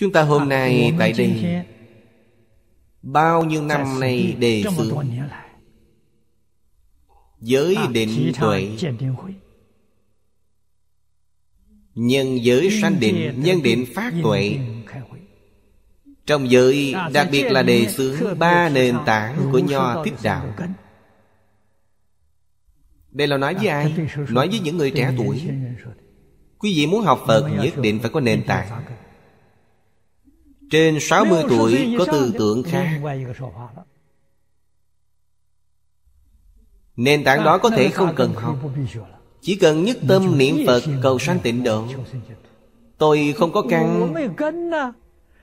Chúng ta hôm nay tại đây Bao nhiêu năm nay đề xướng Giới định tuệ Nhân giới sanh định Nhân định phát tuệ Trong giới đặc biệt là đề xướng Ba nền tảng của Nho Thích Đạo Đây là nói với à, ai? Nói với những người trẻ tuổi Quý vị muốn học Phật nhất định phải có nền tảng trên 60 tuổi có tư tưởng khác Nền tảng đó có thể không cần học Chỉ cần nhất tâm niệm Phật cầu sanh tịnh độ Tôi không có căn à?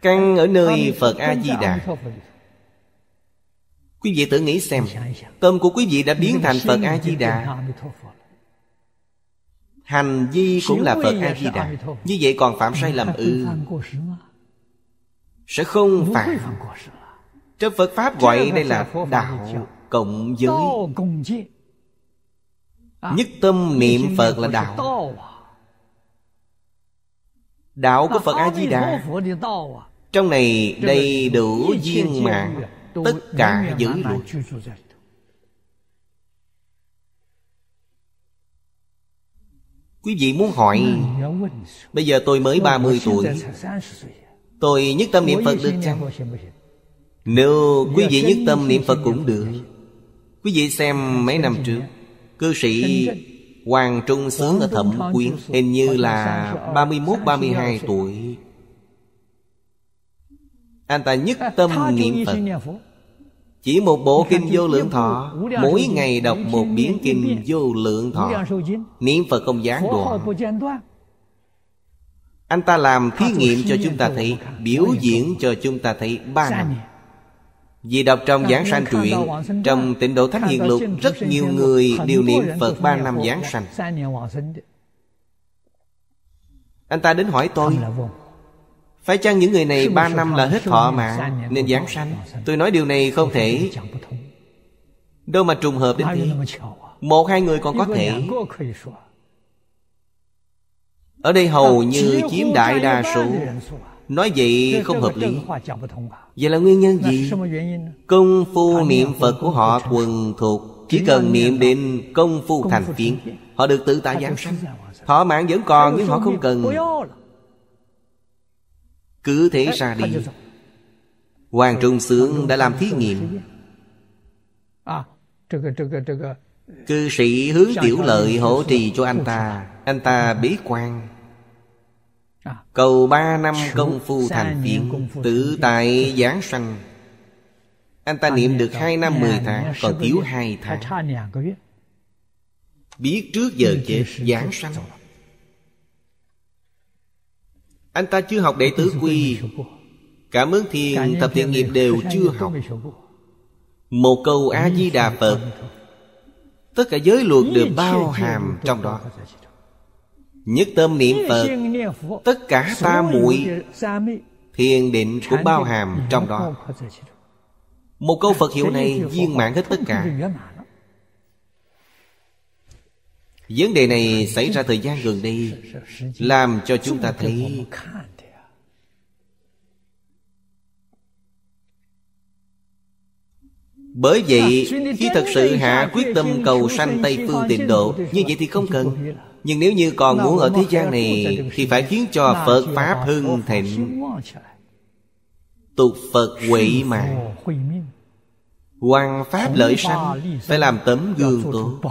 Căn ở nơi Phật A-di-đà Quý vị tự nghĩ xem Tâm của quý vị đã biến thành Phật A-di-đà Hành vi cũng là Phật A-di-đà Như vậy còn phạm sai lầm ư ừ sẽ không phải. trong phật pháp gọi đây là đạo cộng giới à, nhất tâm niệm phật là đạo à? đạo của à, phật a di đà trong này đầy đủ viên mạng tất cả giới luật Quý vị muốn hỏi Bây giờ tôi mới 30 tuổi Tôi nhất tâm niệm Phật được chăng? Nếu quý vị nhất tâm niệm Phật cũng được Quý vị xem mấy năm trước Cư sĩ Hoàng Trung Sướng ở Thẩm Quyến Hình như là 31-32 tuổi Anh ta nhất tâm niệm Phật Chỉ một bộ kinh vô lượng thọ Mỗi ngày đọc một biến kinh vô lượng thọ Niệm Phật không gián đoạn anh ta làm thí nghiệm cho chúng ta thấy Biểu diễn cho chúng ta thấy ba dạ, năm Vì đọc trong dạ, giảng sanh truyện Trong tịnh độ Thánh Hiền Lục Rất nhiều người đều niệm Phật ba năm giảng sanh Anh ta đến hỏi tôi Phải chăng những người này ba năm là hết thọ mà Nên giảng sanh Tôi nói điều này không thể Đâu mà trùng hợp đến thế Một hai người còn có thể ở đây hầu như chiếm đại đa số Nói vậy không hợp lý Vậy là nguyên nhân gì? Công phu niệm Phật của họ thuần thuộc Chỉ cần niệm định công phu thành kiến Họ được tự tại giảng sanh Thọ mạng vẫn còn nhưng họ không cần Cứ thế ra đi Hoàng Trung Sướng đã làm thí nghiệm Cư sĩ hướng tiểu lợi hỗ trì cho anh ta anh ta bế quan à. Cầu ba năm công phu thành phiện Tự tại giảng sanh Anh ta niệm được hai năm mười tháng Còn thiếu hai tháng Biết trước giờ chết giảng sanh Anh ta chưa học đệ tử quy Cảm ứng thiền thập thiện nghiệp đều chưa học Một câu A-di-đà Phật Tất cả giới luật được bao hàm trong đó Nhất tâm niệm Phật Tất cả tam muội Thiền định cũng bao hàm trong đó Một câu Phật hiệu này viên mãn hết tất cả Vấn đề này xảy ra thời gian gần đây Làm cho chúng ta thấy Bởi vậy khi thật sự hạ quyết tâm cầu sanh Tây Phương tịnh độ Như vậy thì không cần Nhưng nếu như còn muốn ở thế gian này Thì phải khiến cho Phật Pháp hưng thịnh Tục Phật quỷ mạng Hoàng Pháp lợi sanh Phải làm tấm gương tốt